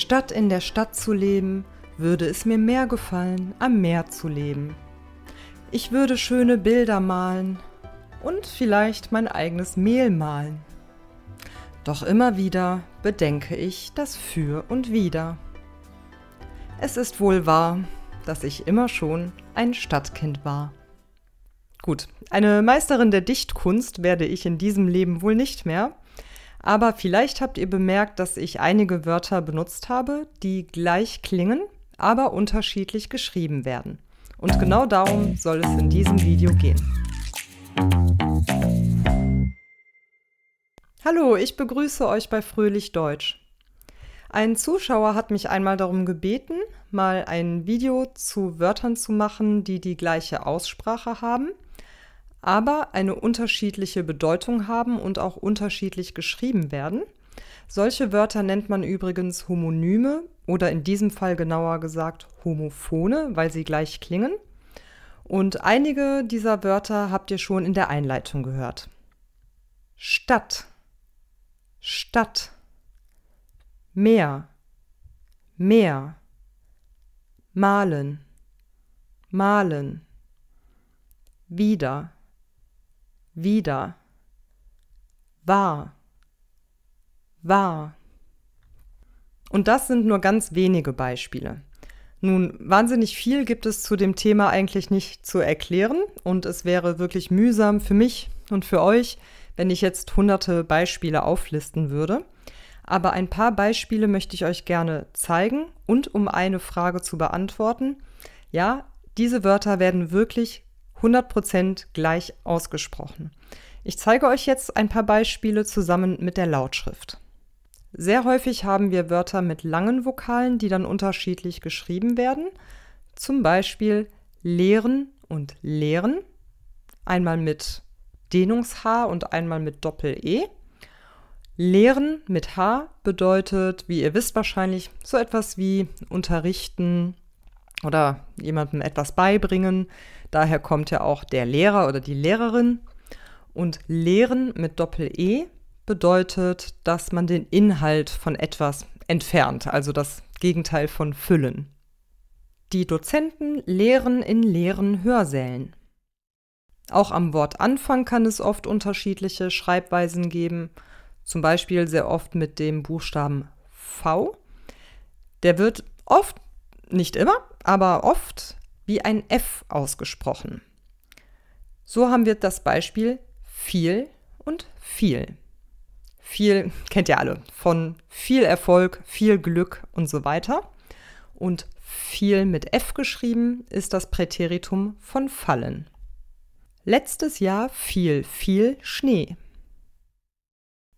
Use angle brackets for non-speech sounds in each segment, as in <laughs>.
Statt in der Stadt zu leben, würde es mir mehr gefallen, am Meer zu leben. Ich würde schöne Bilder malen und vielleicht mein eigenes Mehl malen. Doch immer wieder bedenke ich das Für und Wider. Es ist wohl wahr, dass ich immer schon ein Stadtkind war. Gut, eine Meisterin der Dichtkunst werde ich in diesem Leben wohl nicht mehr, aber vielleicht habt ihr bemerkt, dass ich einige Wörter benutzt habe, die gleich klingen, aber unterschiedlich geschrieben werden. Und genau darum soll es in diesem Video gehen. Hallo, ich begrüße euch bei Fröhlich Deutsch. Ein Zuschauer hat mich einmal darum gebeten, mal ein Video zu Wörtern zu machen, die die gleiche Aussprache haben – aber eine unterschiedliche Bedeutung haben und auch unterschiedlich geschrieben werden. Solche Wörter nennt man übrigens Homonyme oder in diesem Fall genauer gesagt Homophone, weil sie gleich klingen. Und einige dieser Wörter habt ihr schon in der Einleitung gehört. Stadt, Stadt, Meer, Meer, malen, malen, wieder, wieder, war, war. Und das sind nur ganz wenige Beispiele. Nun, wahnsinnig viel gibt es zu dem Thema eigentlich nicht zu erklären und es wäre wirklich mühsam für mich und für euch, wenn ich jetzt hunderte Beispiele auflisten würde. Aber ein paar Beispiele möchte ich euch gerne zeigen und um eine Frage zu beantworten. Ja, diese Wörter werden wirklich 100% gleich ausgesprochen. Ich zeige euch jetzt ein paar Beispiele zusammen mit der Lautschrift. Sehr häufig haben wir Wörter mit langen Vokalen, die dann unterschiedlich geschrieben werden. Zum Beispiel lehren und lehren. Einmal mit Dehnungs-H und einmal mit Doppel-E. Lehren mit H bedeutet, wie ihr wisst wahrscheinlich, so etwas wie unterrichten, oder jemandem etwas beibringen. Daher kommt ja auch der Lehrer oder die Lehrerin. Und Lehren mit Doppel-E bedeutet, dass man den Inhalt von etwas entfernt, also das Gegenteil von füllen. Die Dozenten lehren in leeren Hörsälen. Auch am Wortanfang kann es oft unterschiedliche Schreibweisen geben, zum Beispiel sehr oft mit dem Buchstaben V. Der wird oft nicht immer, aber oft wie ein F ausgesprochen. So haben wir das Beispiel viel und viel. Viel <laughs> kennt ihr alle, von viel Erfolg, viel Glück und so weiter. Und viel mit F geschrieben ist das Präteritum von fallen. Letztes Jahr fiel viel Schnee.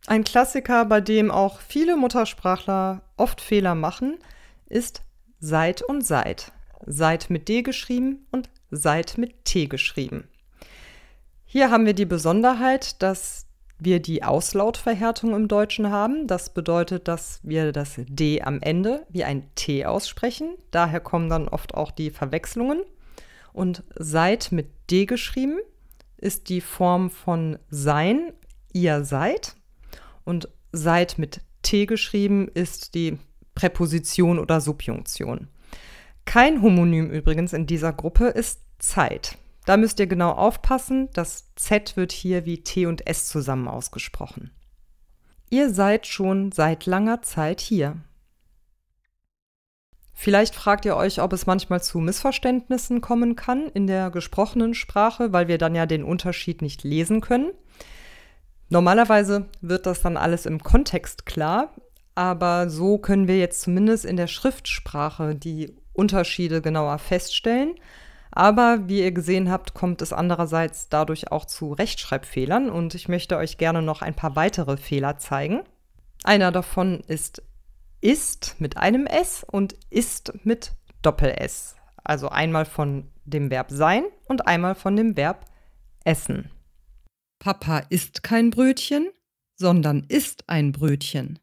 Ein Klassiker, bei dem auch viele Muttersprachler oft Fehler machen, ist Seid und Seid. Seid mit D geschrieben und Seid mit T geschrieben. Hier haben wir die Besonderheit, dass wir die Auslautverhärtung im Deutschen haben. Das bedeutet, dass wir das D am Ende wie ein T aussprechen. Daher kommen dann oft auch die Verwechslungen. Und Seid mit D geschrieben ist die Form von Sein, ihr seid. Und Seid mit T geschrieben ist die Präposition oder Subjunktion. Kein Homonym übrigens in dieser Gruppe ist Zeit. Da müsst ihr genau aufpassen, das Z wird hier wie T und S zusammen ausgesprochen. Ihr seid schon seit langer Zeit hier. Vielleicht fragt ihr euch, ob es manchmal zu Missverständnissen kommen kann in der gesprochenen Sprache, weil wir dann ja den Unterschied nicht lesen können. Normalerweise wird das dann alles im Kontext klar aber so können wir jetzt zumindest in der Schriftsprache die Unterschiede genauer feststellen. Aber wie ihr gesehen habt, kommt es andererseits dadurch auch zu Rechtschreibfehlern und ich möchte euch gerne noch ein paar weitere Fehler zeigen. Einer davon ist ist mit einem S und ist mit Doppel-S. Also einmal von dem Verb sein und einmal von dem Verb essen. Papa isst kein Brötchen, sondern isst ein Brötchen.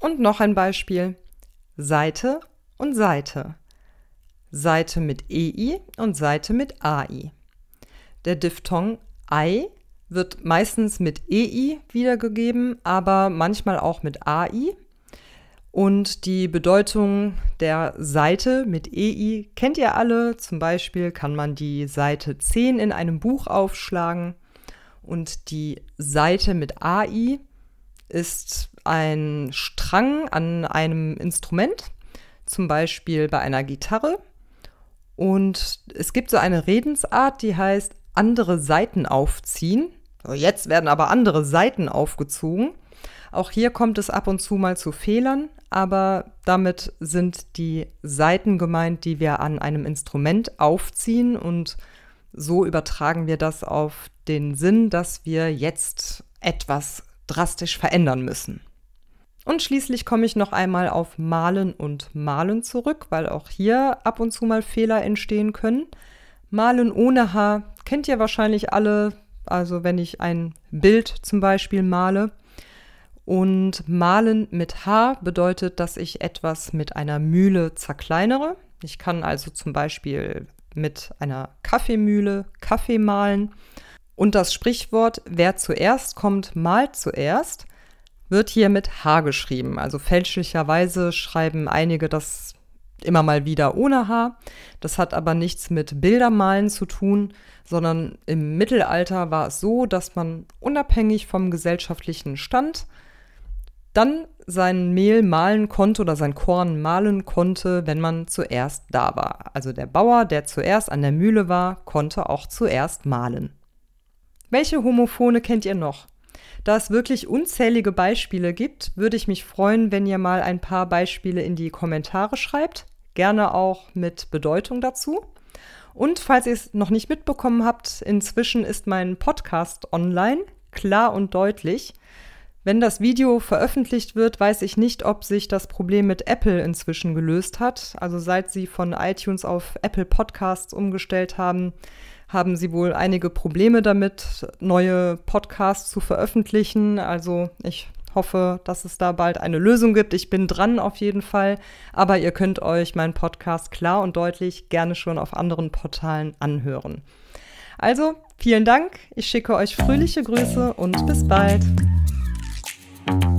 Und noch ein Beispiel. Seite und Seite. Seite mit EI und Seite mit AI. Der Diphthong AI wird meistens mit EI wiedergegeben, aber manchmal auch mit AI. Und die Bedeutung der Seite mit EI kennt ihr alle. Zum Beispiel kann man die Seite 10 in einem Buch aufschlagen und die Seite mit AI ist ein Strang an einem Instrument, zum Beispiel bei einer Gitarre. Und es gibt so eine Redensart, die heißt andere Seiten aufziehen. So, jetzt werden aber andere Seiten aufgezogen. Auch hier kommt es ab und zu mal zu Fehlern, aber damit sind die Seiten gemeint, die wir an einem Instrument aufziehen und so übertragen wir das auf den Sinn, dass wir jetzt etwas drastisch verändern müssen. Und schließlich komme ich noch einmal auf Malen und Malen zurück, weil auch hier ab und zu mal Fehler entstehen können. Malen ohne Haar kennt ihr wahrscheinlich alle, also wenn ich ein Bild zum Beispiel male. Und malen mit Haar bedeutet, dass ich etwas mit einer Mühle zerkleinere. Ich kann also zum Beispiel mit einer Kaffeemühle Kaffee malen. Und das Sprichwort, wer zuerst kommt, malt zuerst, wird hier mit H geschrieben. Also fälschlicherweise schreiben einige das immer mal wieder ohne H. Das hat aber nichts mit Bildermalen zu tun, sondern im Mittelalter war es so, dass man unabhängig vom gesellschaftlichen Stand dann sein Mehl malen konnte oder sein Korn malen konnte, wenn man zuerst da war. Also der Bauer, der zuerst an der Mühle war, konnte auch zuerst malen. Welche Homophone kennt ihr noch? Da es wirklich unzählige Beispiele gibt, würde ich mich freuen, wenn ihr mal ein paar Beispiele in die Kommentare schreibt, gerne auch mit Bedeutung dazu. Und falls ihr es noch nicht mitbekommen habt, inzwischen ist mein Podcast online, klar und deutlich. Wenn das Video veröffentlicht wird, weiß ich nicht, ob sich das Problem mit Apple inzwischen gelöst hat. Also seit sie von iTunes auf Apple Podcasts umgestellt haben, haben sie wohl einige Probleme damit, neue Podcasts zu veröffentlichen. Also ich hoffe, dass es da bald eine Lösung gibt. Ich bin dran auf jeden Fall. Aber ihr könnt euch meinen Podcast klar und deutlich gerne schon auf anderen Portalen anhören. Also, vielen Dank. Ich schicke euch fröhliche Grüße und bis bald. Thank you.